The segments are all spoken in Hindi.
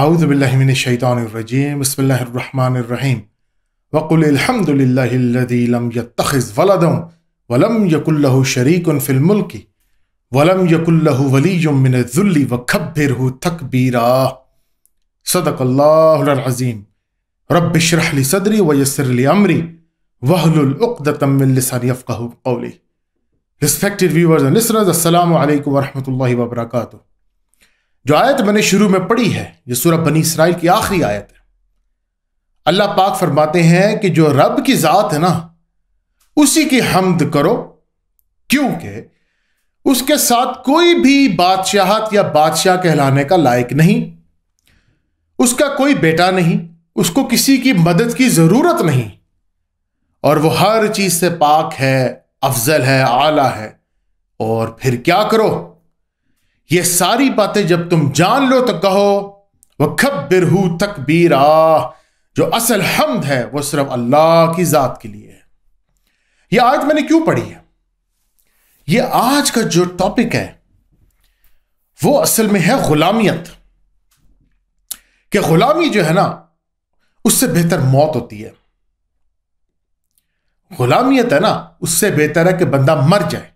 आउज़बिल्लिमिनशैतानरजीम बसमीम वक़ुलहमदिल्लम यतखज़ वलदम वलम यकुल्लह शरीकन फ़िल्मुल्कि वलम यकुल्लह वलीमिनजुल्ली व खब्बिर तकबीरा सदकल्लाज़ीम रबशरहली सदरी वयसरली अमरी वहलुलतमिलसानफ़ कहली रिस्पेक्टेड व्यूवर्स एंड लिसनर्स अस्सलाम वालेकुम वरहमतुल्लाहि व बरकातुहू जो आयत मैंने शुरू में पढ़ी है जो सूरह बनी इसराइल की आखिरी आयत है अल्लाह पाक फरमाते हैं कि जो रब की ज़ात है ना उसी की हमद करो क्योंकि उसके साथ कोई भी बादशाहत या बादशाह कहलाने का लायक नहीं उसका कोई बेटा नहीं उसको किसी की मदद की ज़रूरत नहीं और वो हर चीज़ से पाक है अफजल है आला है और फिर क्या करो ये सारी बातें जब तुम जान लो तो कहो वह खब बिर तक जो असल हमद है वो सिर्फ अल्लाह की ज़ात के लिए है यह आज मैंने क्यों पढ़ी है यह आज का जो टॉपिक है वो असल में है गुलामियत कि गुलामी जो है ना उससे बेहतर मौत होती है गुलामियत है ना उससे बेहतर है कि बंदा मर जाए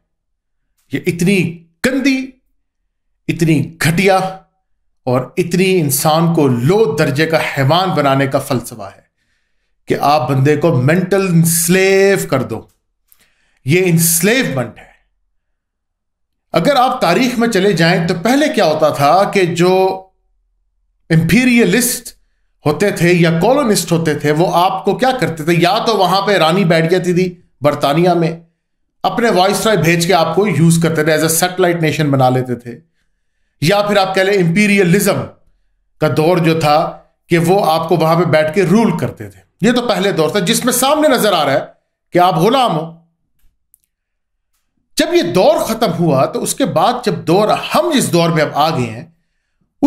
ये इतनी गंदी इतनी घटिया और इतनी इंसान को लो दर्जे का हैवान बनाने का फलसफा है कि आप बंदे को मेंटल इंस्लेव कर दो ये इंस्लेवमेंट है अगर आप तारीख में चले जाएं तो पहले क्या होता था कि जो इंपीरियलिस्ट होते थे या कॉलोनिस्ट होते थे वो आपको क्या करते थे या तो वहां पे रानी बैठ जाती थी बर्तानिया में अपने वॉइस भेज के आपको यूज करते थे एज अ सेटेलाइट नेशन बना लेते थे या फिर आप कह लें इंपीरियलिज्म का दौर जो था कि वो आपको वहां पे बैठ के रूल करते थे ये तो पहले दौर था जिसमें सामने नजर आ रहा है कि आप गुलाम हो जब ये दौर खत्म हुआ तो उसके बाद जब दौर हम जिस दौर में अब आ गए हैं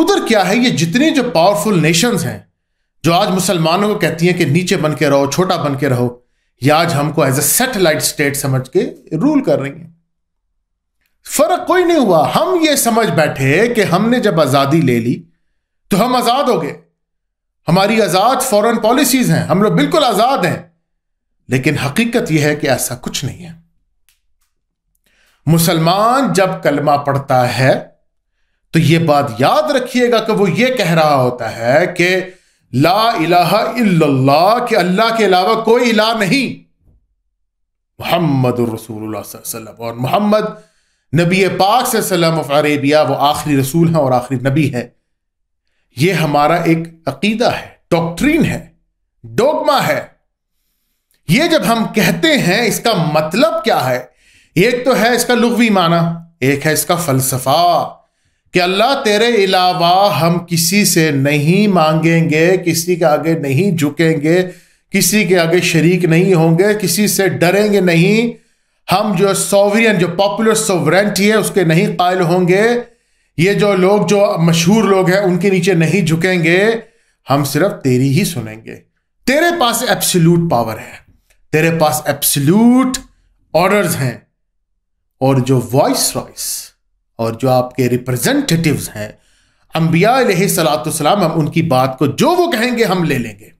उधर क्या है ये जितने जो पावरफुल नेशंस हैं जो आज मुसलमानों को कहती हैं कि नीचे बन के रहो छोटा बन के रहो या आज हमको एज ए सैटेलाइट स्टेट समझ के रूल कर रही हैं फर्क कोई नहीं हुआ हम ये समझ बैठे कि हमने जब आजादी ले ली तो हम आजाद हो गए हमारी आजाद फॉरेन पॉलिसीज हैं हम लोग बिल्कुल आजाद हैं लेकिन हकीकत यह है कि ऐसा कुछ नहीं है मुसलमान जब कलमा पढ़ता है तो यह बात याद रखिएगा कि वो ये कह रहा होता है कि ला इलाहा इल्लल्लाह के अल्लाह के अलावा कोई इला नहीं मोहम्मद और मोहम्मद नबी पाक ऑफ अरेबिया वो आखिरी रसूल हैं और आखिरी नबी है ये हमारा एक अकीदा है डॉक्ट्रीन है डोगमा है ये जब हम कहते हैं इसका मतलब क्या है एक तो है इसका लुघवी माना एक है इसका फलसफा कि अल्लाह तेरे अलावा हम किसी से नहीं मांगेंगे किसी के आगे नहीं झुकेंगे किसी के आगे शरीक नहीं होंगे किसी से डरेंगे नहीं हम जो सोवरियन जो पॉपुलर सोवरेंटी है उसके नहीं कायल होंगे ये जो लोग जो मशहूर लोग हैं उनके नीचे नहीं झुकेंगे हम सिर्फ तेरी ही सुनेंगे तेरे पास एब्सोल्यूट पावर है तेरे पास एब्सोल्यूट ऑर्डर्स हैं और जो वॉइस रॉइस और जो आपके रिप्रेजेंटेटिव्स हैं अम्बिया सलाम हम उनकी बात को जो वो कहेंगे हम ले लेंगे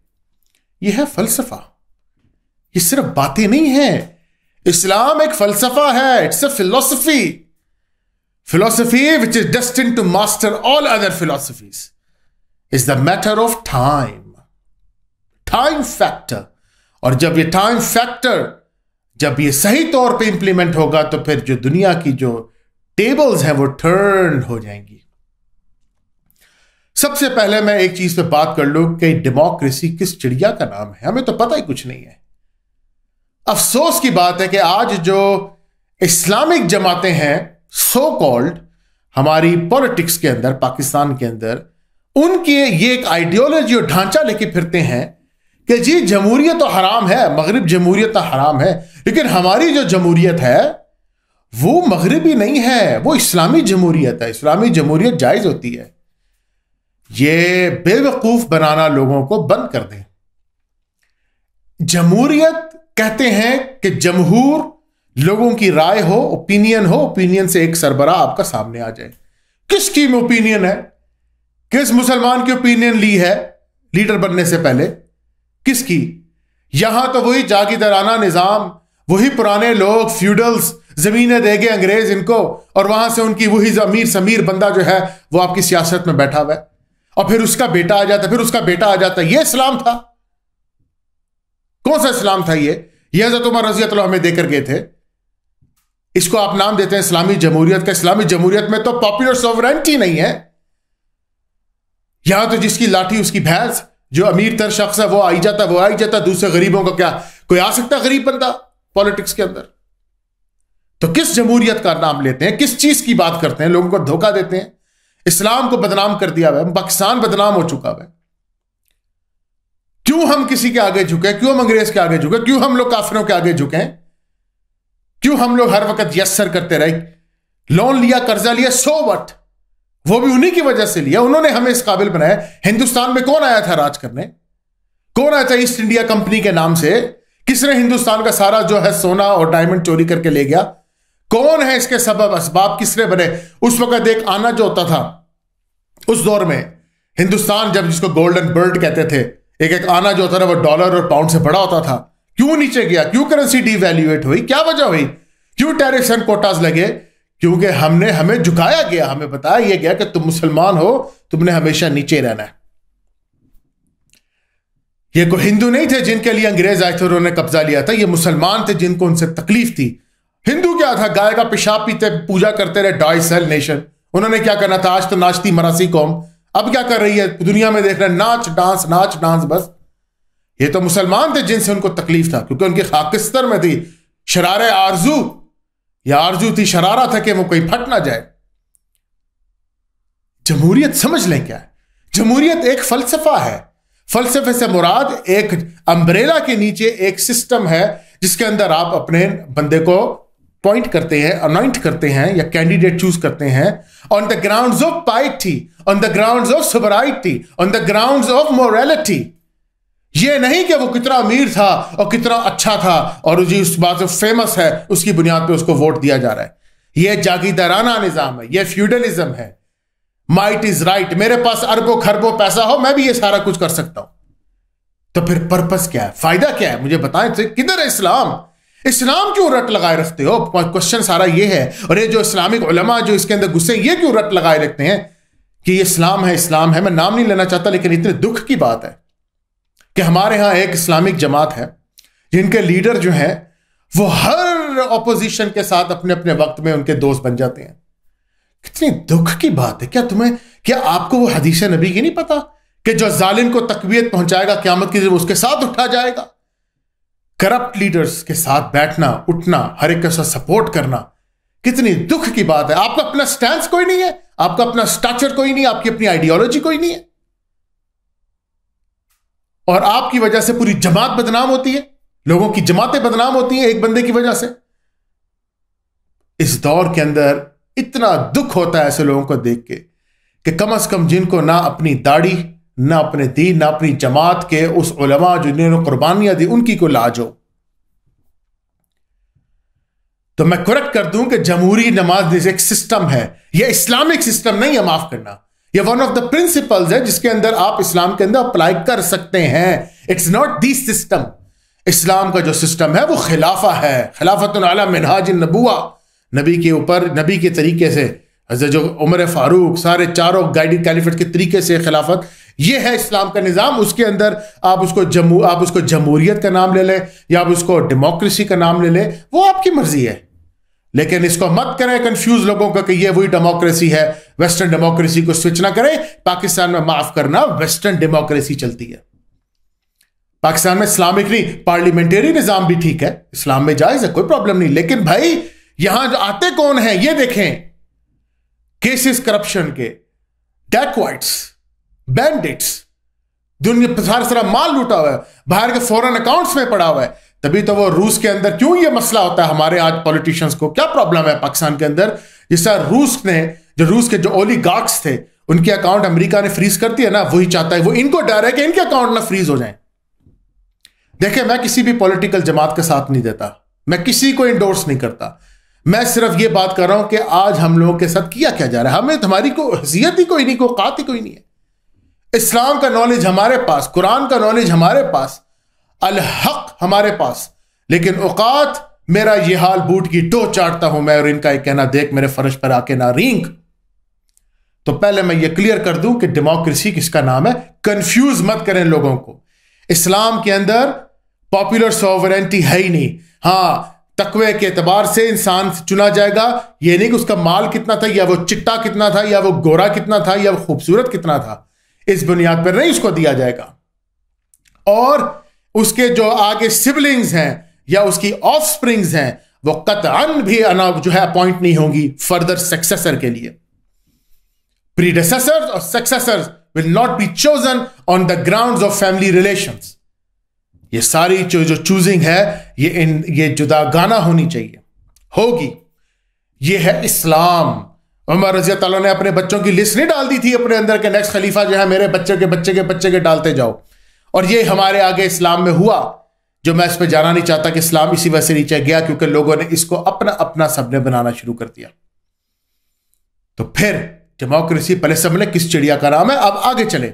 यह है फलसफा ये सिर्फ बातें नहीं हैं इस्लाम एक फलसफा है it's a philosophy philosophy which is destine to master all other philosophies is the matter of time time factor और जब ये टाइम फैक्टर जब ये सही तौर पे इंप्लीमेंट होगा तो फिर जो दुनिया की जो टेबल्स हैं वो टर्न हो जाएंगी सबसे पहले मैं एक चीज पे बात कर लूं कि डेमोक्रेसी किस चिड़िया का नाम है हमें तो पता ही कुछ नहीं है अफसोस की बात है कि आज जो इस्लामिक जमातें हैं सो कॉल्ड हमारी पॉलिटिक्स के अंदर पाकिस्तान के अंदर उनके ये एक आइडियोलॉजी और ढांचा लेके फिरते हैं कि जी जमहूरियत तो हराम है मगरब जमहूरियत तो हराम है लेकिन हमारी जो जमहूरियत है वो मगरबी नहीं है वो इस्लामी जमहूरियत है इस्लामी जमहूरियत जायज़ होती है ये बेवकूफ बनाना लोगों को बंद कर दें जमहूरियत कहते हैं कि जमहूर लोगों की राय हो ओपिनियन हो ओपिनियन से एक सरबरा आपका सामने आ जाए किसकी ओपिनियन है किस मुसलमान की ओपिनियन ली है लीडर बनने से पहले किसकी यहां तो वही जागीदराना निजाम वही पुराने लोग फ्यूडल्स जमीनें देंगे अंग्रेज इनको और वहां से उनकी वही अमीर समीर बंदा जो है वो आपकी सियासत में बैठा हुआ है और फिर उसका बेटा आ जाता फिर उसका बेटा आ जाता ये इस्लाम था कौन सा इस्लाम था यह यह हजरत उमर रजी हमें देकर गए थे इसको आप नाम देते हैं इस्लामी जमहूरियत का इस्लामी जमहूरियत में तो पॉपुलर सॉवरेंटी नहीं है यहां तो जिसकी लाठी उसकी भैंस जो अमीर तर शख्स है वो आई जाता वो आई जाता दूसरे गरीबों का क्या कोई आ सकता गरीब बंदा पॉलिटिक्स के अंदर तो किस जमहूरियत का नाम लेते हैं किस चीज की बात करते हैं लोगों को धोखा देते हैं इस्लाम को बदनाम कर दिया हुआ है पाकिस्तान बदनाम हो चुका हुआ क्यों हम किसी के आगे झुके क्यों हम अंग्रेज के आगे झुके क्यों हम लोग काफिरों के आगे झुके क्यों हम लोग हर वक्त यस सर करते रहे लोन लिया कर्जा लिया सो वट वो भी उन्हीं की वजह से लिया उन्होंने हमें इस काबिल बनाया हिंदुस्तान में कौन आया था राज करने कौन आया था ईस्ट इंडिया कंपनी के नाम से किसने हिंदुस्तान का सारा जो है सोना और डायमंड चोरी करके ले गया कौन है इसके सब असबाब किसने बने उस वक्त एक आना जो होता था उस दौर में हिंदुस्तान जब जिसको गोल्डन बर्ड कहते थे एक एक आना जो होता था वो डॉलर और पाउंड से बड़ा होता था क्यों नीचे गया क्यों करेंसी डिवेल्यूएट हुई क्या वजह हुई क्यों टैरिफ्स एंड कोटास लगे क्योंकि हमने हमें झुकाया गया हमें बताया यह गया कि तुम मुसलमान हो तुमने हमेशा नीचे रहना है ये कोई हिंदू नहीं थे जिनके लिए अंग्रेज आए थे उन्होंने कब्जा लिया था ये मुसलमान थे जिनको उनसे तकलीफ थी हिंदू क्या था गाय का पेशाब पीते पूजा करते रहे डॉय सेल नेशन उन्होंने क्या करना था आज तो नाचती मरासी कौम अब क्या कर रही है दुनिया में देख रहे हैं नाच डांस नाच डांस बस ये तो मुसलमान थे जिनसे उनको तकलीफ था क्योंकि उनके खाकिस्तर में थी शरार आरजू या आरजू थी शरारा था कि वो कहीं फट ना जाए जमहूरियत समझ लें क्या जमहूरियत एक फलसफा है फलसफे से मुराद एक अम्ब्रेला के नीचे एक सिस्टम है जिसके अंदर आप अपने बंदे को पॉइंट करते हैं अनॉइंट करते हैं या कैंडिडेट चूज करते हैं on the ground of piety on the ground of sobriety on the ground of morality ये नहीं कि वो कितना अमीर था और कितना अच्छा था और जी उस बात से फेमस है उसकी बुनियाद पे उसको वोट दिया जा रहा है ये जागीदाराना निज़ाम है ये फ्यूडलिज्म है माइट इज राइट मेरे पास अरबों खरबों पैसा हो मैं भी ये सारा कुछ कर सकता हूं तो फिर पर्पस क्या है फायदा क्या है मुझे बताएं तो किधर है इस्लाम इस्लाम क्यों रट लगाए रखते हो क्वेश्चन सारा ये है और ये जो इस्लामिक उलमा जो इसके अंदर गुस्से ये क्यों रट लगाए रखते हैं कि ये इस्लाम है इस्लाम है मैं नाम नहीं लेना चाहता लेकिन इतने दुख की बात है कि हमारे यहां एक इस्लामिक जमात है जिनके लीडर जो हैं वो हर ऑपोजिशन के साथ अपने अपने वक्त में उनके दोस्त बन जाते हैं कितनी दुख की बात है क्या तुम्हें क्या आपको वो हदीस नबी की नहीं पता कि जो जालिम को तकबीयत पहुंचाएगा क्यामत की उसके साथ उठा जाएगा करप्ट लीडर्स के साथ बैठना उठना हर एक के साथ सपोर्ट करना कितनी दुख की बात है आपका अपना स्टैंड कोई नहीं है आपका अपना स्ट्रक्चर कोई नहीं आपकी अपनी आइडियोलॉजी कोई नहीं है और आपकी वजह से पूरी जमात बदनाम होती है लोगों की जमातें बदनाम होती हैं एक बंदे की वजह से इस दौर के अंदर इतना दुख होता है ऐसे लोगों को देख के कि कम अज कम जिनको ना अपनी दाढ़ी ना अपने दीन ना अपनी जमात के उस उलमा जिन्होंने कुर्बानियां दी उनकी को लाज हो तो मैं कुरक कर दूं कि जमहूरी नमाज एक सिस्टम है यह इस्लामिक सिस्टम नहीं है माफ करना यह वन ऑफ द प्रिंसिपल्स है जिसके अंदर आप इस्लाम के अंदर अप्लाई कर सकते हैं इट्स नॉट दी सिस्टम इस्लाम का जो सिस्टम है वो खिलाफा है खिलाफत मिनहाज नबुआ नबी के ऊपर नबी के तरीके से जो उमर फारूक सारे चारों गाइडिंग कैलिफेट के तरीके से खिलाफत ये है इस्लाम का निज़ाम उसके अंदर आप उसको जमू आप उसको जमहूरीत का नाम ले लें या आप उसको डेमोक्रेसी का नाम ले लें वो आपकी मर्ज़ी है लेकिन इसको मत करें कंफ्यूज लोगों का कि ये वही डेमोक्रेसी है वेस्टर्न डेमोक्रेसी को स्विच ना करें पाकिस्तान में माफ करना वेस्टर्न डेमोक्रेसी चलती है पाकिस्तान में इस्लामिक नहीं पार्लियामेंटेरी निजाम भी ठीक है इस्लाम में जायज है कोई प्रॉब्लम नहीं लेकिन भाई यहां आते कौन है ये देखें केसेस करप्शन के डेकवाइट्स बैंडिट्स दुनिया सारा सारा माल लूटा हुआ है बाहर के फॉरेन अकाउंट्स में पड़ा हुआ है तभी तो वो रूस के अंदर क्यों ये मसला होता है हमारे आज पॉलिटिशियंस को क्या प्रॉब्लम है पाकिस्तान के अंदर जिस तरह रूस ने जो रूस के जो ओली गार्क्स थे उनके अकाउंट अमेरिका ने फ्रीज कर दिया ना वही चाहता है वो इनको डर है कि इनके अकाउंट ना फ्रीज हो जाए देखिए मैं किसी भी पॉलिटिकल जमात का साथ नहीं देता मैं किसी को इंडोर्स नहीं करता मैं सिर्फ ये बात कर रहा हूं कि आज हम लोगों के साथ किया क्या जा रहा है हमें तो हमारी को हसीियत ही कोई नहीं कात ही कोई नहीं है इस्लाम का नॉलेज हमारे पास कुरान का नॉलेज हमारे पास अलहक हमारे पास लेकिन औकात मेरा यह हाल बूट की टो चाटता हूं मैं और इनका एक कहना देख मेरे फर्श पर आके ना रिंग तो पहले मैं यह क्लियर कर दूं कि डेमोक्रेसी किसका नाम है कंफ्यूज मत करें लोगों को इस्लाम के अंदर पॉपुलर सॉवरेंटी है ही नहीं हां तकवे के एतबार से इंसान चुना जाएगा यह नहीं कि उसका माल कितना था या वो चिट्टा कितना था या वो गोरा कितना था या वो खूबसूरत कितना था इस बुनियाद पर नहीं उसको दिया जाएगा और उसके जो आगे सिबलिंग्स हैं या उसकी ऑफ स्प्रिंग्स हैं वो कतअन भी अना जो है अपॉइंट नहीं होगी फर्दर सक्सेसर के लिए प्रीडेसेसर्स और successor will not be chosen on the ground of family relation ये सारी जो जो चूजिंग है ये इन ये गाना होनी चाहिए होगी ये है इस्लाम उमर रजी ने अपने बच्चों की लिस्ट नहीं डाल दी थी अपने अंदर के नेक्स्ट खलीफा जो है मेरे बच्चे के बच्चे के बच्चे के डालते जाओ और ये हमारे आगे इस्लाम में हुआ जो मैं इस पर जाना नहीं चाहता कि इस्लाम इसी वजह से नीचे गया क्योंकि लोगों ने इसको अपना अपना सबने बनाना शुरू कर दिया तो फिर डेमोक्रेसी पहले सबने किस चिड़िया का नाम है अब आगे चले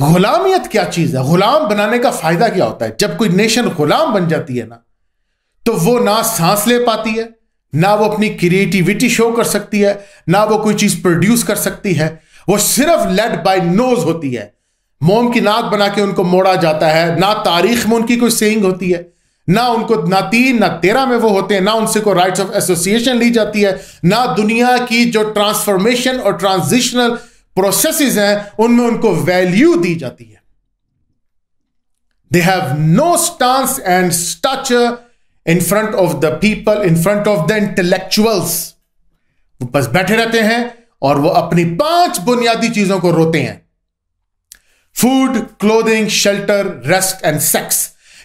गुलामियत क्या चीज है गुलाम बनाने का फायदा क्या होता है जब कोई नेशन गुलाम बन जाती है ना तो वो ना सांस ले पाती है ना वो अपनी क्रिएटिविटी शो कर सकती है ना वो कोई चीज प्रोड्यूस कर सकती है वो सिर्फ लेड बाय नोज होती है मोम की नाक बना के उनको मोड़ा जाता है ना तारीख में उनकी कोई सेइंग होती है ना उनको ना तीन ना तेरह में वो होते हैं ना उनसे कोई राइट्स ऑफ एसोसिएशन ली जाती है ना दुनिया की जो ट्रांसफॉर्मेशन और ट्रांजिशनल प्रोसेसेस हैं उनमें उनको वैल्यू दी जाती है they have no stance and stature in front of the people in front of the intellectuals वो बस बैठे रहते हैं और वो अपनी पांच बुनियादी चीजों को रोते हैं food clothing shelter rest and sex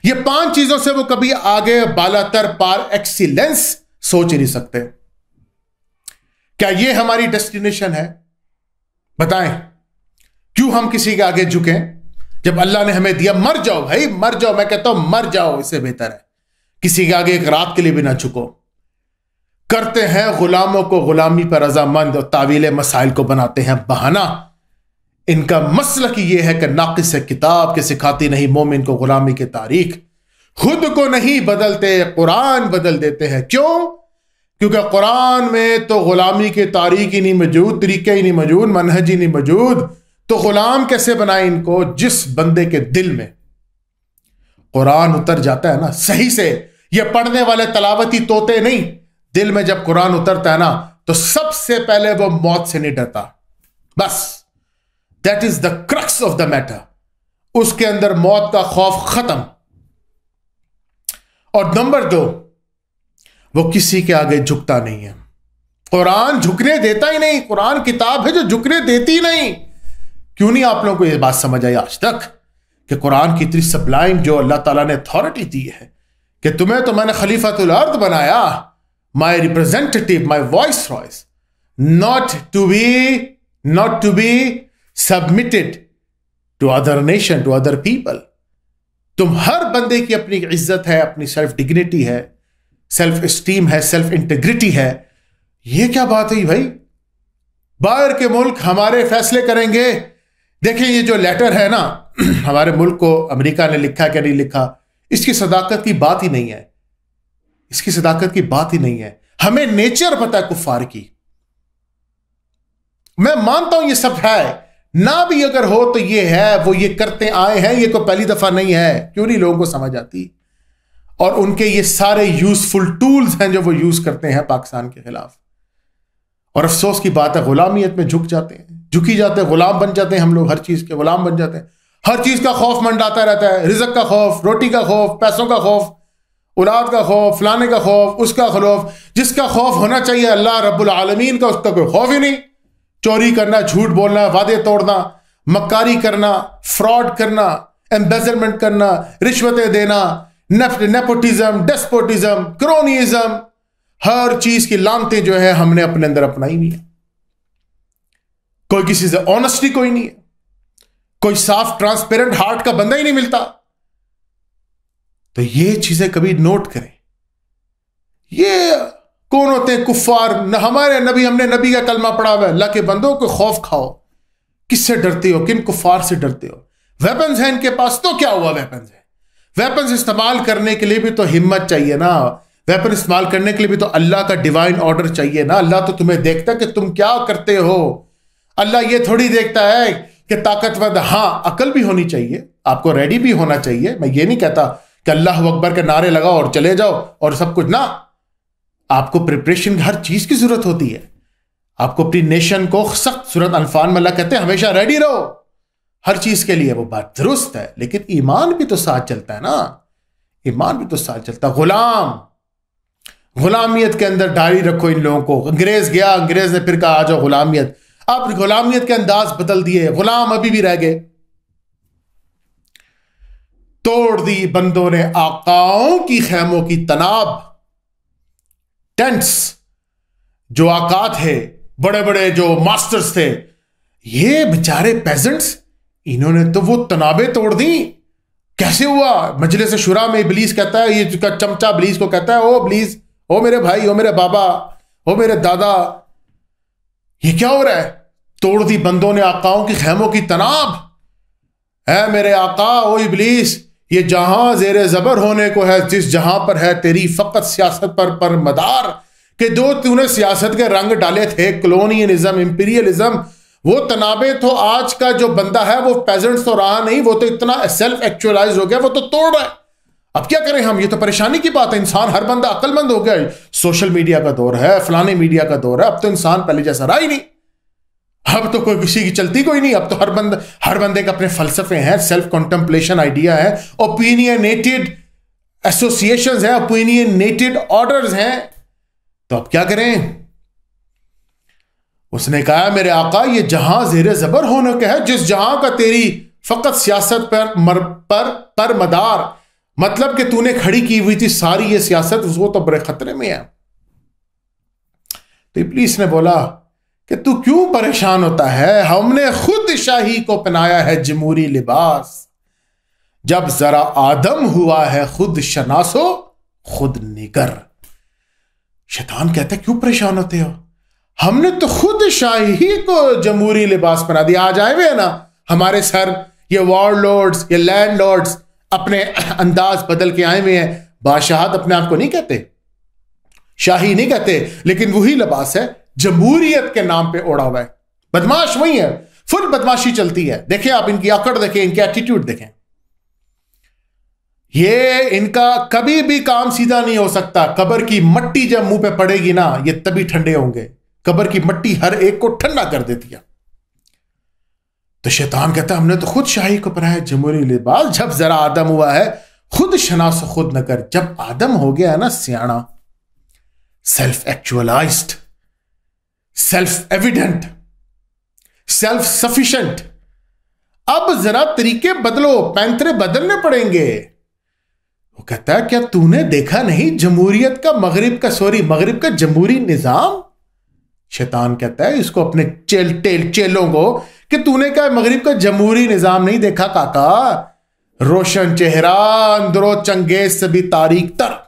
ये पांच चीजों से वो कभी आगे बालातर पार एक्सीलेंस सोच ही नहीं सकते क्या ये हमारी डेस्टिनेशन है बताएं क्यों हम किसी के आगे झुके जब अल्लाह ने हमें दिया मर जाओ भाई मर जाओ मैं कहता हूं मर जाओ इससे बेहतर है किसी के आगे एक रात के लिए भी ना झुको करते हैं गुलामों को गुलामी पर रजामंद और तावीले मसाइल को बनाते हैं बहाना इनका मसल की यह है कि नाकिस किताब के सिखाती नहीं मोमिन को गुलामी की तारीख खुद को नहीं बदलते कुरान बदल देते हैं क्यों क्योंकि कुरान में तो गुलामी की तारीख ही नहीं मौजूद तरीके ही नहीं मौजूद मनहज ही नहीं मौजूद तो गुलाम कैसे बनाए इनको जिस बंदे के दिल में कुरान उतर जाता है ना सही से ये पढ़ने वाले तलावती तोते नहीं दिल में जब कुरान उतरता है ना तो सबसे पहले वो मौत से नहीं डरता बस that is the crux of the matter उसके अंदर मौत का खौफ खत्म और नंबर दो वो किसी के आगे झुकता नहीं है कुरान झुकने देता ही नहीं कुरान किताब है जो झुकने देती नहीं क्यों नहीं आप लोगों को यह बात समझ आई आज तक कि कुरान की इतनी सबलाइम जो अल्लाह ताला ने अथॉरिटी दी है कि तुम्हें तो मैंने खलीफा अर्द बनाया माई रिप्रेजेंटेटिव माई वॉइस रॉइस not to be not to be submitted to other nation to other people तुम हर बंदे की अपनी इज्जत है अपनी सेल्फ डिग्निटी है सेल्फ स्टीम है सेल्फ इंटेग्रिटी है ये क्या बात है भाई बाहर के मुल्क हमारे फैसले करेंगे देखिए ये जो लेटर है ना हमारे मुल्क को अमेरिका ने लिखा क्या नहीं लिखा इसकी सदाकत की बात ही नहीं है इसकी सदाकत की बात ही नहीं है हमें नेचर पता है कुफार की मैं मानता हूं ये सब है ना भी अगर हो तो ये है वो ये करते आए हैं ये कोई तो पहली दफा नहीं है क्यों नहीं लोगों को समझ आती और उनके ये सारे यूजफुल टूल्स हैं जो वो यूज करते हैं पाकिस्तान के खिलाफ और अफसोस की बात है गुलामियत में झुक जाते हैं झुकी जाते हैं गुलाम बन जाते हैं हम लोग हर चीज के गुलाम बन जाते हैं हर चीज का खौफ मंडाता रहता है रिजक का खौफ रोटी का खौफ पैसों का खौफ औलाद का खौफ फलाने का खौफ उसका खौफ जिसका खौफ होना चाहिए अल्लाह रब्बुल आलमीन का उसका कोई खौफ ही नहीं चोरी करना झूठ बोलना वादे तोड़ना मक्कारी करना फ्रॉड करना एम्बेजरमेंट करना रिश्वतें देना नेपोटिज्म डेस्पोटिज्म क्रोनिज्म हर चीज की लानते जो है हमने अपने अंदर अपनाई हुई है कोई किसी से ऑनेस्टी कोई नहीं है कोई साफ ट्रांसपेरेंट हार्ट का बंदा ही नहीं मिलता तो ये चीजें कभी नोट करें ये कौन होते हैं कुफार न हमारे नबी हमने नबी का कलमा पढ़ा हुआ है अल्लाह के बंदो को खौफ खाओ किससे डरते हो किन कुफार से डरते हो वेपन्स हैं इनके पास तो क्या हुआ वेपन्स है वेपन्स इस्तेमाल करने के लिए भी तो हिम्मत चाहिए ना वेपन इस्तेमाल करने के लिए भी तो अल्लाह का डिवाइन ऑर्डर चाहिए ना अल्लाह तो तुम्हें देखता कि तुम क्या करते हो अल्लाह ये थोड़ी देखता है कि ताकतवर हाँ अकल भी होनी चाहिए आपको रेडी भी होना चाहिए मैं ये नहीं कहता कि अल्लाह अकबर के नारे लगाओ और चले जाओ और सब कुछ ना आपको प्रिपरेशन हर चीज की जरूरत होती है आपको अपनी नेशन को सख्त सूरत अल्फान में अल्लाह कहते हैं हमेशा रेडी रहो हर चीज के लिए वो बात दुरुस्त है लेकिन ईमान भी तो साथ चलता है ना ईमान भी तो साथ चलता है गुलाम गुलामियत के अंदर डायरी रखो इन लोगों को अंग्रेज गया अंग्रेज ने फिर कहा आ जाओ गुलामियत आप गुलामियत के अंदाज बदल दिए गुलाम अभी भी रह गए तोड़ दी बंदों ने आकाओं की खेमों की तनाब टेंट्स जो आका थे बड़े बड़े जो मास्टर्स थे ये बेचारे पेजेंट्स इन्होंने तो वो तनाबे तोड़ दी कैसे हुआ से शुरा में इबलीस कहता है ये चमचा बलीस को कहता है ओ बलीस ओ मेरे भाई ओ मेरे बाबा ओ मेरे दादा ये क्या हो रहा है तोड़ दी बंदों ने आकाओं की खैमों की तनाब है मेरे आका ओ इबलीस ये जहां जेर जबर होने को है जिस जहां पर है तेरी फकत सियासत पर पर मदार के जो तूने सियासत के रंग डाले थे कलोनियनिज्म इंपीरियलिज्म वो तनाबे तो आज का जो बंदा है वो प्रेजेंट तो रहा नहीं वो तो इतना सेल्फ एक्चुअलाइज हो गया वो तो तोड़ रहा है अब क्या करें हम ये तो परेशानी की बात है इंसान हर बंदा अक्लमंद हो गया सोशल मीडिया का दौर है फलाने मीडिया का दौर है अब तो इंसान पहले जैसा रहा ही नहीं अब तो कोई किसी की चलती कोई नहीं अब तो हर बंद हर बंदे के अपने फलसफे हैं सेल्फ कॉन्टम्पलेशन आइडिया है ओपिनियनेटेड एसोसिएशन है ओपिनियनेटेड ऑर्डर हैं तो अब क्या करें उसने कहा मेरे आका ये जहां जेर जबर होने का है जिस जहां का तेरी फकत सियासत पर मर पर पर मदार मतलब कि तूने खड़ी की हुई थी सारी ये सियासत वो तो बड़े खतरे में है तो इबलीस ने बोला कि तू क्यों परेशान होता है हमने खुद शाही को पहनाया है जमूरी लिबास जब जरा आदम हुआ है खुद शनासो खुद निगर शैतान कहता क्यों परेशान होते हो हमने तो खुद शाही को जमूरी लिबास बना दिया आज आए हुए ना हमारे सर ये वॉर लॉर्ड्स ये लैंड लॉर्ड्स अपने अंदाज बदल के आए हुए हैं बादशाह अपने आप को नहीं कहते शाही नहीं कहते लेकिन वही लिबास है जमहूरियत के नाम पे ओढ़ा हुआ है बदमाश वही है फुल बदमाशी चलती है देखिए आप इनकी अकड़ देखें इनके एटीट्यूड देखें ये इनका कभी भी काम सीधा नहीं हो सकता कबर की मट्टी जब मुंह पे पड़ेगी ना ये तभी ठंडे होंगे कबर की मट्टी हर एक को ठंडा कर देती है तो शैतान कहता हमने तो खुद शाही को पढ़ाया जमहूरी लिबास जब जरा आदम हुआ है खुद शनास खुद न कर जब आदम हो गया है ना सियाणा self actualised self evident self sufficient अब जरा तरीके बदलो पैंतरे बदलने पड़ेंगे वो कहता है क्या तूने देखा नहीं जमहूरियत का मगरिब का सॉरी मगरिब का जमहूरी निजाम शैतान कहता है इसको अपने चेल टेल चेलों को कि तूने क्या मगरिब का जमहूरी निजाम नहीं देखा काका रोशन चेहरा अंदरों चंगेज सभी तारीख तर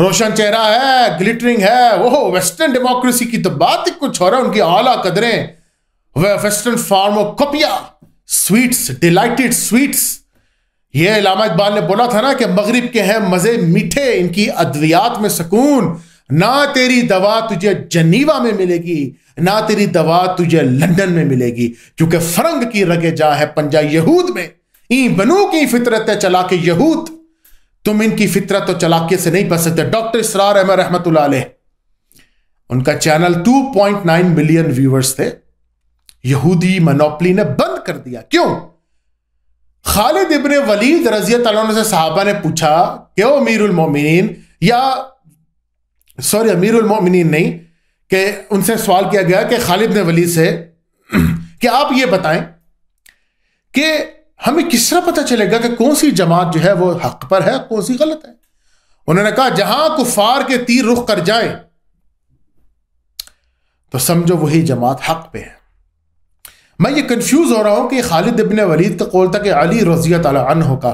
रोशन चेहरा है ग्लिटरिंग है वो वेस्टर्न डेमोक्रेसी की तो बात ही कुछ और है उनकी आला कदरें वह western pharmacopoeia sweets delighted sweets ये इलामा इकबाल ने बोला था ना कि मगरिब के हैं मज़े मीठे इनकी अद्वियात में सुकून ना तेरी दवा तुझे जनीवा में मिलेगी ना तेरी दवा तुझे लंदन में मिलेगी क्योंकि फरंग की रगे जा है पंजा यहूद में ई बनू की फितरत चला के यहूद तुम इनकी फितरत और चलाकियत से नहीं बच सकते डॉक्टर इसरार अहमद रहमत उनका चैनल 2.9 मिलियन व्यूअर्स थे यहूदी मनोपली ने बंद कर दिया क्यों खालिद इबन वलीद रजियत से साहबा ने पूछा क्यों अमीर उलमोमिन या सॉरी अमीर उलमोमिन नहीं कि उनसे सवाल किया गया कि खालिद ने वलीद से कि आप ये बताएं कि हमें किस तरह पता चलेगा कि कौन सी जमात जो है वो हक पर है कौन सी गलत है उन्होंने कहा जहां कुफार के तीर रुख कर जाए तो समझो वही जमात हक पे है मैं ये कंफ्यूज हो रहा हूं कि खालिद इबन वलीद का कौल था कि अली रजिया तह का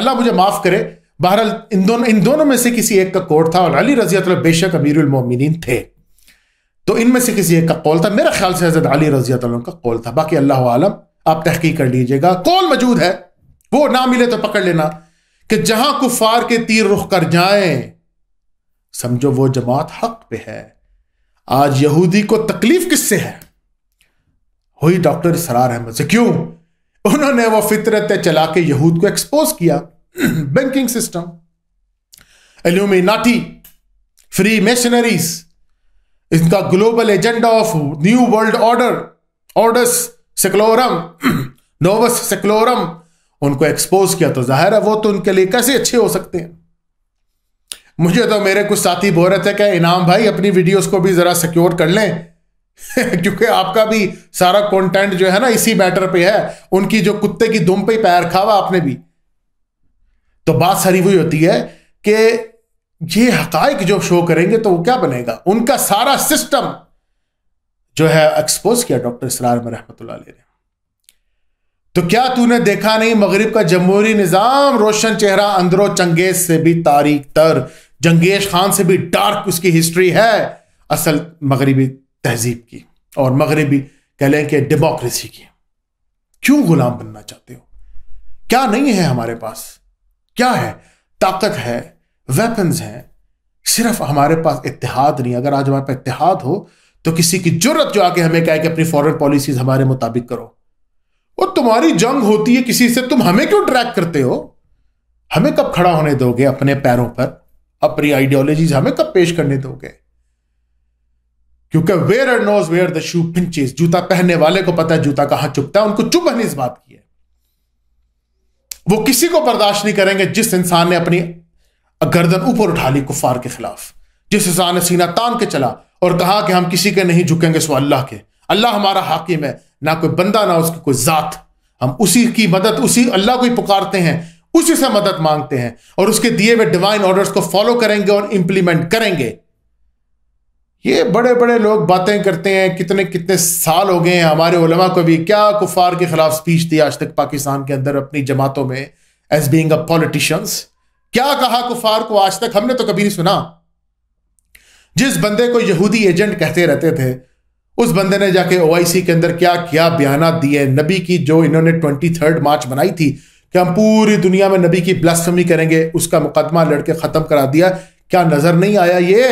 अल्लाह मुझे माफ़ करे बहरहाल इन दोनों इन दोनों में से किसी एक का कोर था और अली रजिया बेशक अमीरमिन थे तो इनमें से किसी एक का कौल था मेरा ख्याल से हजरत अली रजिया का कौल था बाकी अल्लाह आलम आप तहकीक कर लीजिएगा कौन मौजूद है वो ना मिले तो पकड़ लेना कि जहां कुफार के तीर रुख कर जाए समझो वो जमात हक पे है आज यहूदी को तकलीफ किससे है हुई डॉक्टर सरार अहमद से क्यों उन्होंने वो फितरत चला के यहूद को एक्सपोज किया banking system Illuminati Freemasonries इनका global agenda of new world order orders सिक्लोरम नोवस सेक्लोरम उनको एक्सपोज किया तो जाहिर है वो तो उनके लिए कैसे अच्छे हो सकते हैं मुझे तो मेरे कुछ साथी बोल रहे थे कि इनाम भाई अपनी वीडियोस को भी जरा सिक्योर कर लें क्योंकि आपका भी सारा कंटेंट जो है ना इसी मैटर पे है उनकी जो कुत्ते की दुम पे पैर खावा आपने भी तो बात सारी वही होती है कि ये हक जो शो करेंगे तो वो क्या बनेगा उनका सारा सिस्टम जो है एक्सपोज किया डॉक्टर इसरार में रहमत ने तो क्या तूने देखा नहीं मगरब का जमहूरी निज़ाम रोशन चेहरा अंदरों चंगेज से भी तारीख तर जंगेज खान से भी डार्क उसकी हिस्ट्री है असल मगरबी तहजीब की और मगरबी कह लें कि डेमोक्रेसी की क्यों गुलाम बनना चाहते हो क्या नहीं है हमारे पास क्या है ताकत है वेपन्स हैं सिर्फ हमारे पास इतिहाद नहीं अगर आज हमारे पास इतिहाद हो तो किसी की जरूरत जो आके हमें कहे कि अपनी फॉरेन पॉलिसीज हमारे मुताबिक करो और तुम्हारी जंग होती है किसी से तुम हमें क्यों ट्रैक करते हो हमें कब खड़ा होने दोगे अपने पैरों पर अपनी आइडियोलॉजीज हमें कब पेश करने दोगे क्योंकि wearer knows where the shoe pinches जूता पहनने वाले को पता है जूता कहां चुपता है उनको है इस बात की है वो किसी को बर्दाश्त नहीं करेंगे जिस इंसान ने अपनी गर्दन ऊपर उठा ली कुफार के खिलाफ जिस हजा ने सीना तान के चला और कहा कि हम किसी के नहीं झुकेंगे सो अल्लाह के अल्लाह हमारा हाकिम है ना कोई बंदा ना उसकी कोई ज़ात हम उसी की मदद उसी अल्लाह को ही पुकारते हैं उसी से मदद मांगते हैं और उसके दिए हुए डिवाइन ऑर्डर्स को फॉलो करेंगे और इंप्लीमेंट करेंगे ये बड़े बड़े लोग बातें करते हैं कितने कितने साल हो गए हैं हमारे उलमा को भी क्या कुफार के खिलाफ स्पीच दी आज तक पाकिस्तान के अंदर अपनी जमातों में एज बींग पॉलिटिशियंस क्या कहा कुफार को आज तक हमने तो कभी नहीं सुना जिस बंदे को यहूदी एजेंट कहते रहते थे उस बंदे ने जाके ओआईसी के अंदर क्या क्या बयाना दिए नबी की जो इन्होंने ट्वेंटी थर्ड मार्च बनाई थी कि हम पूरी दुनिया में नबी की ब्लास्फमी करेंगे उसका मुकदमा लड़के खत्म करा दिया क्या नजर नहीं आया ये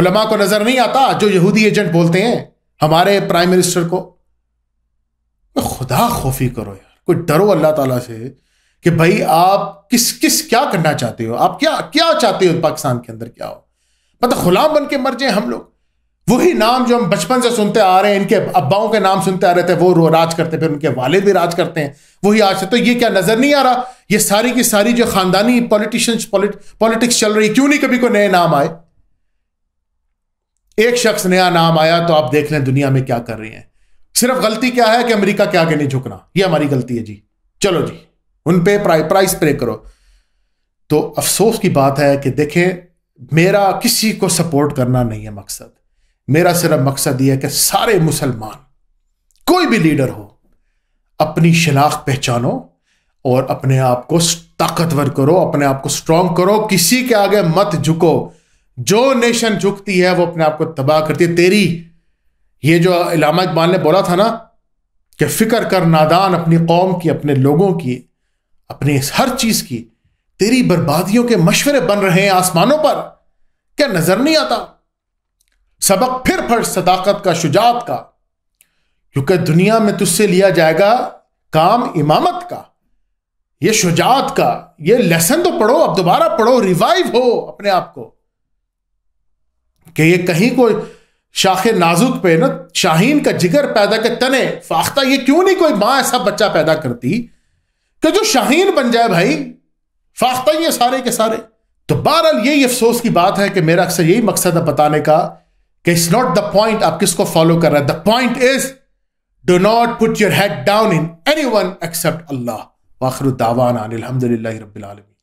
उलमा को नजर नहीं आता जो यहूदी एजेंट बोलते हैं हमारे प्राइम मिनिस्टर को तो खुदा खोफी करो यार कोई डरो अल्लाह ताला से कि भाई आप किस किस क्या करना चाहते हो आप क्या क्या चाहते हो पाकिस्तान के अंदर क्या हो मतलब गुलाम बन के मर जाए हम लोग वही नाम जो हम बचपन से सुनते आ रहे हैं इनके अब्बाओं के नाम सुनते आ रहे थे वो रो राज करते फिर उनके वाले भी राज करते हैं वही आज से तो ये क्या नजर नहीं आ रहा ये सारी की सारी जो खानदानी पॉलिटिशियंस पॉलिटिक्स चल रही क्यों नहीं कभी को नए नाम आए एक शख्स नया नाम आया तो आप देख लें दुनिया में क्या कर रहे हैं सिर्फ गलती क्या है कि अमेरिका के आगे नहीं झुकना ये हमारी गलती है जी चलो जी उन पे प्राइस प्रे करो तो अफसोस की बात है कि देखें मेरा किसी को सपोर्ट करना नहीं है मकसद मेरा सिर्फ मकसद यह है कि सारे मुसलमान कोई भी लीडर हो अपनी शनाख्त पहचानो और अपने आप को ताकतवर करो अपने आप को स्ट्रांग करो किसी के आगे मत झुको जो नेशन झुकती है वो अपने आप को तबाह करती है तेरी ये जो इलामा इकबाल ने बोला था ना कि फिक्र कर नादान अपनी कौम की अपने लोगों की अपनी हर चीज़ की तेरी बर्बादियों के मशवरे बन रहे हैं आसमानों पर क्या नजर नहीं आता सबक फिर फट सदाकत का शुजात का क्योंकि दुनिया में तुझसे लिया जाएगा काम इमामत का ये शुजात का ये लेसन तो पढ़ो अब दोबारा पढ़ो रिवाइव हो अपने आप को कि ये कहीं को शाख नाजुक पे ना शाहीन का जिगर पैदा के तने फाख्ता ये क्यों नहीं कोई मां ऐसा बच्चा पैदा करती कि जो शाहीन बन जाए भाई फाख्ता ही है सारे के सारे तो बहरहाल यही अफसोस की बात है कि मेरा अक्सर यही मकसद है बताने का कि इट्स नॉट द पॉइंट आप किसको फॉलो कर रहे हैं the point is do not put your head down in any one except अल्लाह वाखर अलहमदिल्ला रबीआलमी